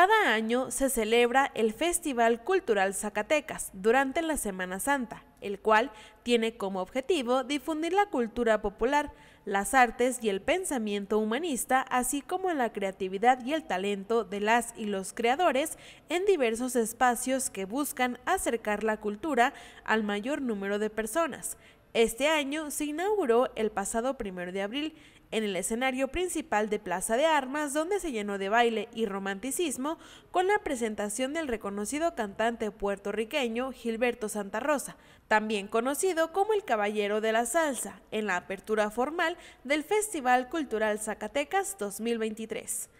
Cada año se celebra el Festival Cultural Zacatecas durante la Semana Santa, el cual tiene como objetivo difundir la cultura popular, las artes y el pensamiento humanista, así como la creatividad y el talento de las y los creadores en diversos espacios que buscan acercar la cultura al mayor número de personas, este año se inauguró el pasado primero de abril en el escenario principal de Plaza de Armas, donde se llenó de baile y romanticismo con la presentación del reconocido cantante puertorriqueño Gilberto Santa Rosa, también conocido como el Caballero de la Salsa, en la apertura formal del Festival Cultural Zacatecas 2023.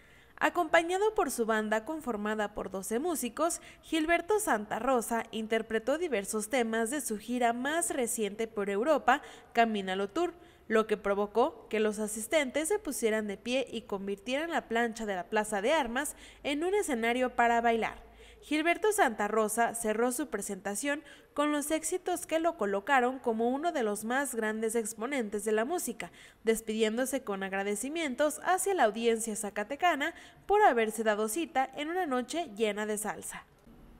Acompañado por su banda conformada por 12 músicos, Gilberto Santa Rosa interpretó diversos temas de su gira más reciente por Europa, Caminalo Tour, lo que provocó que los asistentes se pusieran de pie y convirtieran la plancha de la Plaza de Armas en un escenario para bailar. Gilberto Santa Rosa cerró su presentación con los éxitos que lo colocaron como uno de los más grandes exponentes de la música, despidiéndose con agradecimientos hacia la audiencia zacatecana por haberse dado cita en una noche llena de salsa.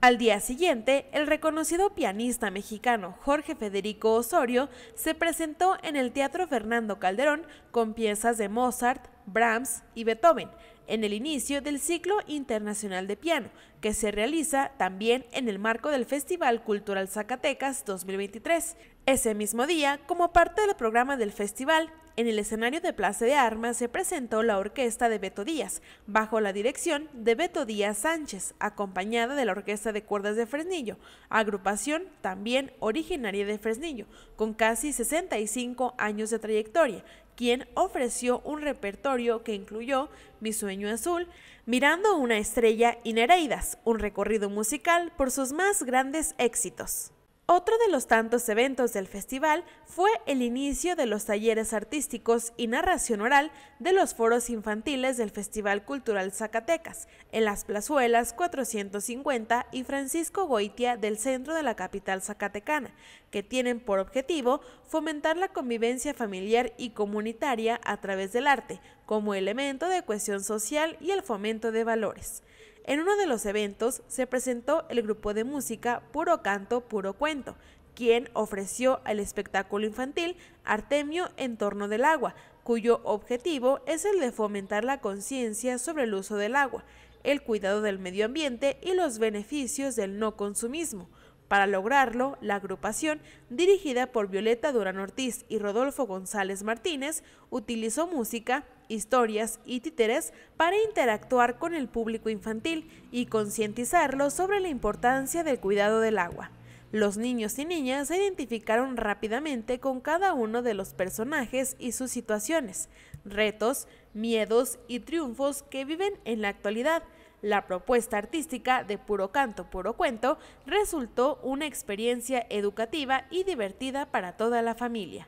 Al día siguiente, el reconocido pianista mexicano Jorge Federico Osorio se presentó en el Teatro Fernando Calderón con piezas de Mozart, Brahms y Beethoven, en el inicio del ciclo internacional de piano, que se realiza también en el marco del Festival Cultural Zacatecas 2023. Ese mismo día, como parte del programa del festival, en el escenario de Plaza de Armas se presentó la orquesta de Beto Díaz, bajo la dirección de Beto Díaz Sánchez, acompañada de la orquesta de cuerdas de Fresnillo, agrupación también originaria de Fresnillo, con casi 65 años de trayectoria, quien ofreció un repertorio que incluyó Mi Sueño Azul, Mirando una Estrella y Nereidas, un recorrido musical por sus más grandes éxitos. Otro de los tantos eventos del festival fue el inicio de los talleres artísticos y narración oral de los foros infantiles del Festival Cultural Zacatecas, en las plazuelas 450 y Francisco Goitia del centro de la capital zacatecana, que tienen por objetivo fomentar la convivencia familiar y comunitaria a través del arte, como elemento de cohesión social y el fomento de valores. En uno de los eventos se presentó el grupo de música Puro Canto, Puro Cuento, quien ofreció el espectáculo infantil Artemio en torno del agua, cuyo objetivo es el de fomentar la conciencia sobre el uso del agua, el cuidado del medio ambiente y los beneficios del no consumismo. Para lograrlo, la agrupación, dirigida por Violeta Durán Ortiz y Rodolfo González Martínez, utilizó música, historias y títeres para interactuar con el público infantil y concientizarlo sobre la importancia del cuidado del agua. Los niños y niñas se identificaron rápidamente con cada uno de los personajes y sus situaciones, retos, miedos y triunfos que viven en la actualidad. La propuesta artística de Puro Canto, Puro Cuento resultó una experiencia educativa y divertida para toda la familia.